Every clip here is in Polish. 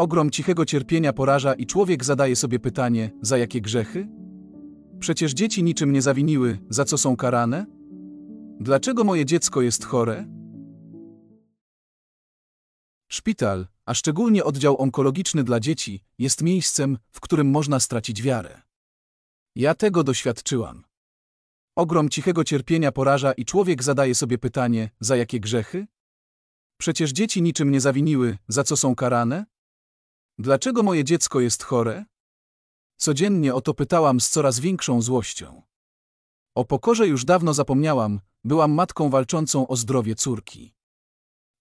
Ogrom cichego cierpienia poraża i człowiek zadaje sobie pytanie, za jakie grzechy? Przecież dzieci niczym nie zawiniły, za co są karane? Dlaczego moje dziecko jest chore? Szpital, a szczególnie oddział onkologiczny dla dzieci, jest miejscem, w którym można stracić wiarę. Ja tego doświadczyłam. Ogrom cichego cierpienia poraża i człowiek zadaje sobie pytanie, za jakie grzechy? Przecież dzieci niczym nie zawiniły, za co są karane? Dlaczego moje dziecko jest chore? Codziennie o to pytałam z coraz większą złością. O pokorze już dawno zapomniałam, byłam matką walczącą o zdrowie córki.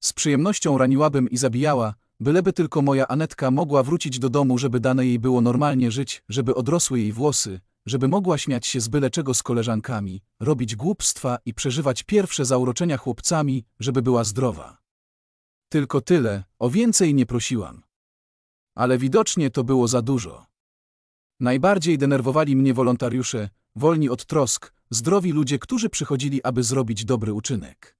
Z przyjemnością raniłabym i zabijała, byleby tylko moja Anetka mogła wrócić do domu, żeby dane jej było normalnie żyć, żeby odrosły jej włosy, żeby mogła śmiać się z byle czego z koleżankami, robić głupstwa i przeżywać pierwsze zauroczenia chłopcami, żeby była zdrowa. Tylko tyle, o więcej nie prosiłam ale widocznie to było za dużo. Najbardziej denerwowali mnie wolontariusze, wolni od trosk, zdrowi ludzie, którzy przychodzili, aby zrobić dobry uczynek.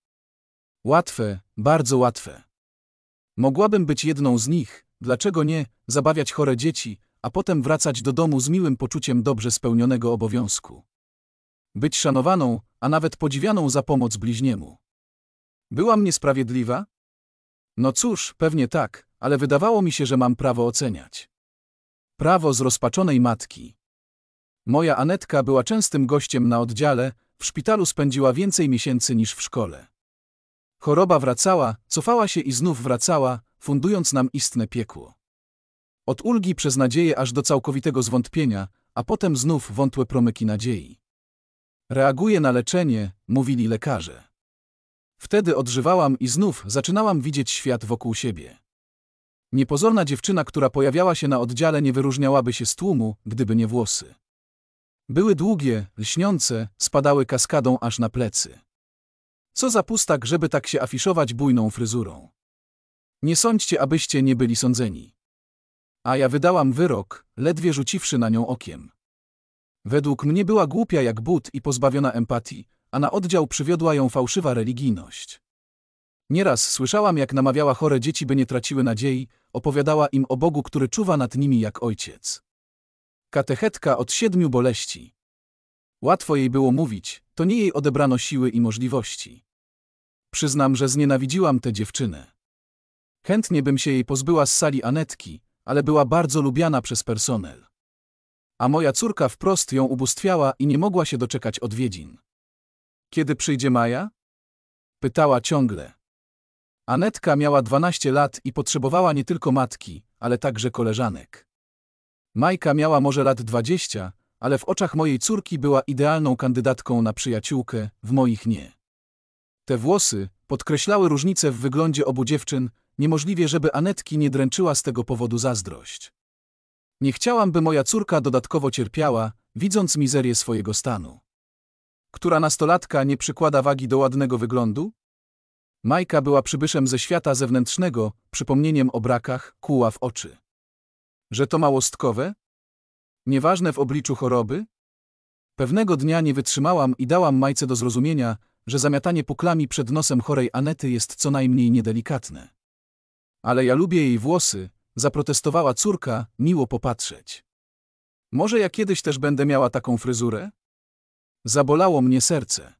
Łatwe, bardzo łatwe. Mogłabym być jedną z nich, dlaczego nie, zabawiać chore dzieci, a potem wracać do domu z miłym poczuciem dobrze spełnionego obowiązku. Być szanowaną, a nawet podziwianą za pomoc bliźniemu. Byłam niesprawiedliwa? No cóż, pewnie tak, ale wydawało mi się, że mam prawo oceniać. Prawo zrozpaczonej matki. Moja Anetka była częstym gościem na oddziale, w szpitalu spędziła więcej miesięcy niż w szkole. Choroba wracała, cofała się i znów wracała, fundując nam istne piekło. Od ulgi przez nadzieję aż do całkowitego zwątpienia, a potem znów wątłe promyki nadziei. Reaguje na leczenie, mówili lekarze. Wtedy odżywałam i znów zaczynałam widzieć świat wokół siebie. Niepozorna dziewczyna, która pojawiała się na oddziale, nie wyróżniałaby się z tłumu, gdyby nie włosy. Były długie, lśniące, spadały kaskadą aż na plecy. Co za pustak, żeby tak się afiszować bujną fryzurą. Nie sądźcie, abyście nie byli sądzeni. A ja wydałam wyrok, ledwie rzuciwszy na nią okiem. Według mnie była głupia jak but i pozbawiona empatii, a na oddział przywiodła ją fałszywa religijność. Nieraz słyszałam, jak namawiała chore dzieci, by nie traciły nadziei, opowiadała im o Bogu, który czuwa nad nimi jak ojciec. Katechetka od siedmiu boleści. Łatwo jej było mówić, to nie jej odebrano siły i możliwości. Przyznam, że znienawidziłam tę dziewczynę. Chętnie bym się jej pozbyła z sali Anetki, ale była bardzo lubiana przez personel. A moja córka wprost ją ubóstwiała i nie mogła się doczekać odwiedzin. Kiedy przyjdzie Maja? Pytała ciągle. Anetka miała 12 lat i potrzebowała nie tylko matki, ale także koleżanek. Majka miała może lat 20, ale w oczach mojej córki była idealną kandydatką na przyjaciółkę, w moich nie. Te włosy podkreślały różnice w wyglądzie obu dziewczyn, niemożliwie, żeby Anetki nie dręczyła z tego powodu zazdrość. Nie chciałam, by moja córka dodatkowo cierpiała, widząc mizerię swojego stanu. Która nastolatka nie przykłada wagi do ładnego wyglądu? Majka była przybyszem ze świata zewnętrznego, przypomnieniem o brakach, kuła w oczy. Że to małostkowe? Nieważne w obliczu choroby? Pewnego dnia nie wytrzymałam i dałam Majce do zrozumienia, że zamiatanie puklami przed nosem chorej Anety jest co najmniej niedelikatne. Ale ja lubię jej włosy, zaprotestowała córka, miło popatrzeć. Może ja kiedyś też będę miała taką fryzurę? Zabolało mnie serce.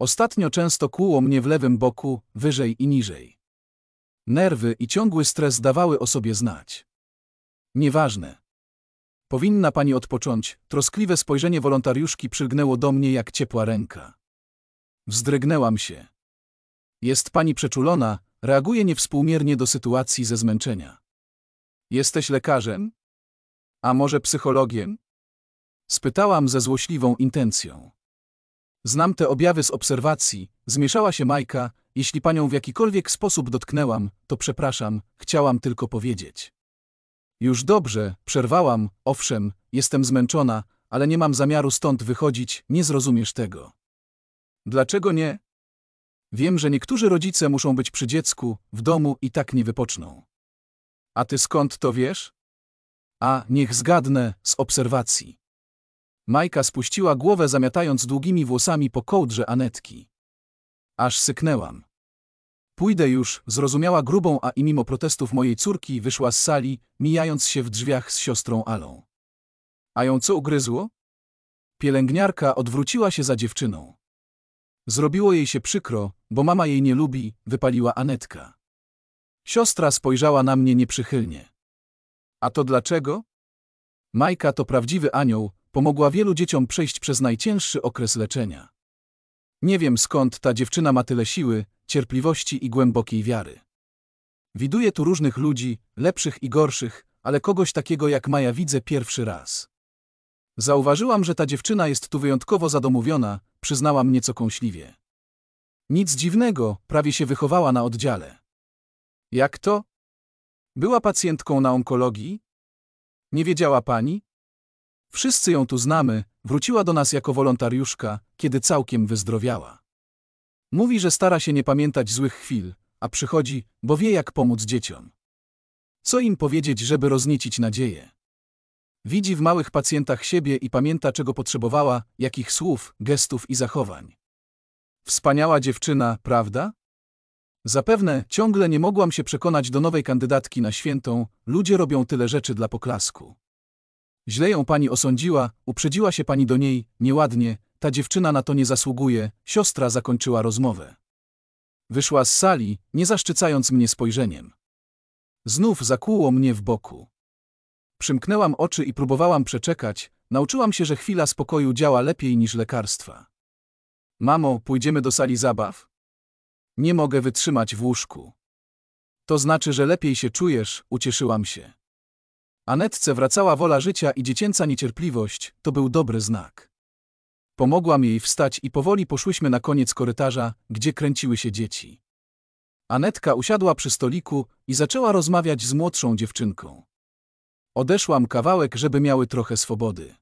Ostatnio często kłuło mnie w lewym boku, wyżej i niżej. Nerwy i ciągły stres dawały o sobie znać. Nieważne. Powinna pani odpocząć, troskliwe spojrzenie wolontariuszki przylgnęło do mnie jak ciepła ręka. Wzdrygnęłam się. Jest pani przeczulona, reaguje niewspółmiernie do sytuacji ze zmęczenia. Jesteś lekarzem? A może psychologiem? Spytałam ze złośliwą intencją. Znam te objawy z obserwacji, zmieszała się Majka, jeśli panią w jakikolwiek sposób dotknęłam, to przepraszam, chciałam tylko powiedzieć. Już dobrze, przerwałam, owszem, jestem zmęczona, ale nie mam zamiaru stąd wychodzić, nie zrozumiesz tego. Dlaczego nie? Wiem, że niektórzy rodzice muszą być przy dziecku, w domu i tak nie wypoczną. A ty skąd to wiesz? A, niech zgadnę, z obserwacji. Majka spuściła głowę, zamiatając długimi włosami po kołdrze Anetki. Aż syknęłam. Pójdę już, zrozumiała grubą, a i mimo protestów mojej córki wyszła z sali, mijając się w drzwiach z siostrą Alą. A ją co ugryzło? Pielęgniarka odwróciła się za dziewczyną. Zrobiło jej się przykro, bo mama jej nie lubi, wypaliła Anetka. Siostra spojrzała na mnie nieprzychylnie. A to dlaczego? Majka to prawdziwy anioł, pomogła wielu dzieciom przejść przez najcięższy okres leczenia. Nie wiem skąd ta dziewczyna ma tyle siły, cierpliwości i głębokiej wiary. Widuję tu różnych ludzi, lepszych i gorszych, ale kogoś takiego jak Maja widzę pierwszy raz. Zauważyłam, że ta dziewczyna jest tu wyjątkowo zadomowiona, przyznałam nieco kąśliwie. Nic dziwnego, prawie się wychowała na oddziale. Jak to? Była pacjentką na onkologii? Nie wiedziała pani? wszyscy ją tu znamy, wróciła do nas jako wolontariuszka, kiedy całkiem wyzdrowiała. Mówi, że stara się nie pamiętać złych chwil, a przychodzi, bo wie jak pomóc dzieciom. Co im powiedzieć, żeby rozniecić nadzieję? Widzi w małych pacjentach siebie i pamięta, czego potrzebowała, jakich słów, gestów i zachowań. Wspaniała dziewczyna, prawda? Zapewne ciągle nie mogłam się przekonać do nowej kandydatki na świętą, ludzie robią tyle rzeczy dla poklasku. Źle ją pani osądziła, uprzedziła się pani do niej, nieładnie, ta dziewczyna na to nie zasługuje, siostra zakończyła rozmowę. Wyszła z sali, nie zaszczycając mnie spojrzeniem. Znów zakłuło mnie w boku. Przymknęłam oczy i próbowałam przeczekać, nauczyłam się, że chwila spokoju działa lepiej niż lekarstwa. Mamo, pójdziemy do sali zabaw? Nie mogę wytrzymać w łóżku. To znaczy, że lepiej się czujesz, ucieszyłam się. Anetce wracała wola życia i dziecięca niecierpliwość, to był dobry znak. Pomogłam jej wstać i powoli poszłyśmy na koniec korytarza, gdzie kręciły się dzieci. Anetka usiadła przy stoliku i zaczęła rozmawiać z młodszą dziewczynką. Odeszłam kawałek, żeby miały trochę swobody.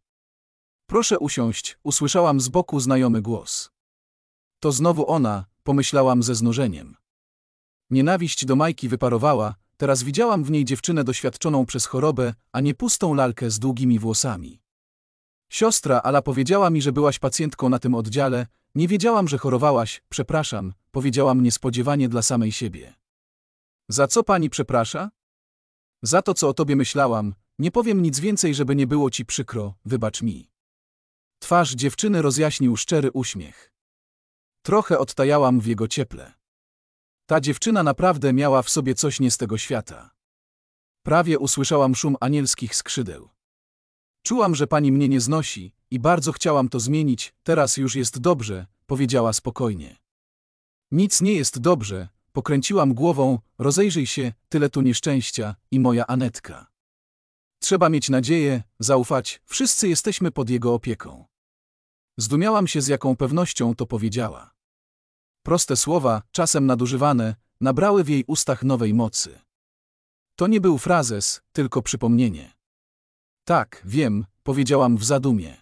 Proszę usiąść, usłyszałam z boku znajomy głos. To znowu ona, pomyślałam ze znużeniem. Nienawiść do Majki wyparowała, Teraz widziałam w niej dziewczynę doświadczoną przez chorobę, a nie pustą lalkę z długimi włosami. Siostra Ala powiedziała mi, że byłaś pacjentką na tym oddziale, nie wiedziałam, że chorowałaś, przepraszam, powiedziałam niespodziewanie dla samej siebie. Za co pani przeprasza? Za to, co o tobie myślałam, nie powiem nic więcej, żeby nie było ci przykro, wybacz mi. Twarz dziewczyny rozjaśnił szczery uśmiech. Trochę odtajałam w jego cieple. Ta dziewczyna naprawdę miała w sobie coś nie z tego świata. Prawie usłyszałam szum anielskich skrzydeł. Czułam, że pani mnie nie znosi i bardzo chciałam to zmienić, teraz już jest dobrze, powiedziała spokojnie. Nic nie jest dobrze, pokręciłam głową, rozejrzyj się, tyle tu nieszczęścia i moja Anetka. Trzeba mieć nadzieję, zaufać, wszyscy jesteśmy pod jego opieką. Zdumiałam się z jaką pewnością to powiedziała. Proste słowa, czasem nadużywane, nabrały w jej ustach nowej mocy. To nie był frazes, tylko przypomnienie. Tak, wiem, powiedziałam w zadumie.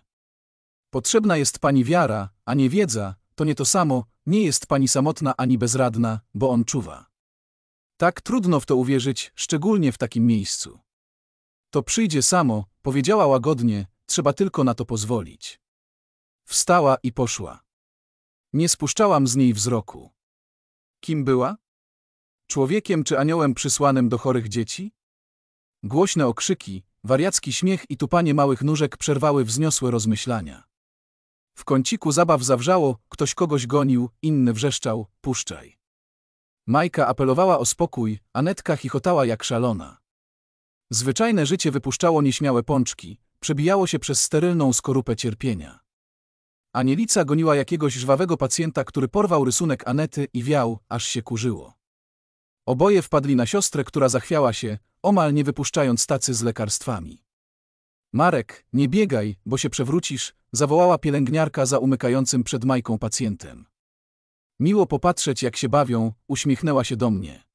Potrzebna jest pani wiara, a nie wiedza, to nie to samo, nie jest pani samotna ani bezradna, bo on czuwa. Tak trudno w to uwierzyć, szczególnie w takim miejscu. To przyjdzie samo, powiedziała łagodnie, trzeba tylko na to pozwolić. Wstała i poszła. Nie spuszczałam z niej wzroku. Kim była? Człowiekiem czy aniołem przysłanym do chorych dzieci? Głośne okrzyki, wariacki śmiech i tupanie małych nóżek przerwały wzniosłe rozmyślania. W kąciku zabaw zawrzało, ktoś kogoś gonił, inny wrzeszczał, puszczaj. Majka apelowała o spokój, a Netka chichotała jak szalona. Zwyczajne życie wypuszczało nieśmiałe pączki, przebijało się przez sterylną skorupę cierpienia. Anielica goniła jakiegoś żwawego pacjenta, który porwał rysunek Anety i wiał, aż się kurzyło. Oboje wpadli na siostrę, która zachwiała się, omal nie wypuszczając tacy z lekarstwami. Marek, nie biegaj, bo się przewrócisz, zawołała pielęgniarka za umykającym przed Majką pacjentem. Miło popatrzeć, jak się bawią, uśmiechnęła się do mnie.